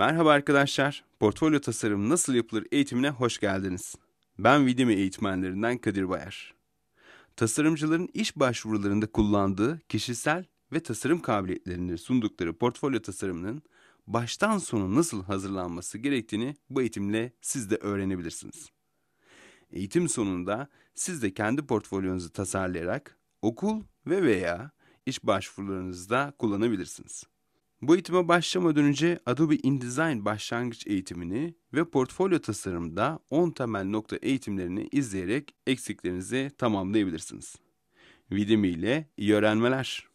Merhaba arkadaşlar, Portfolyo Tasarım Nasıl Yapılır eğitimine hoş geldiniz. Ben Vidimi eğitmenlerinden Kadir Bayar. Tasarımcıların iş başvurularında kullandığı kişisel ve tasarım kabiliyetlerini sundukları portfolyo tasarımının baştan sona nasıl hazırlanması gerektiğini bu eğitimle siz de öğrenebilirsiniz. Eğitim sonunda siz de kendi portfolyonuzu tasarlayarak okul ve veya iş başvurularınızda kullanabilirsiniz. Bu eğitime başlamadan önce Adobe InDesign başlangıç eğitimini ve portfolyo tasarımda 10 temel nokta eğitimlerini izleyerek eksiklerinizi tamamlayabilirsiniz. Vidimi ile iyi öğrenmeler.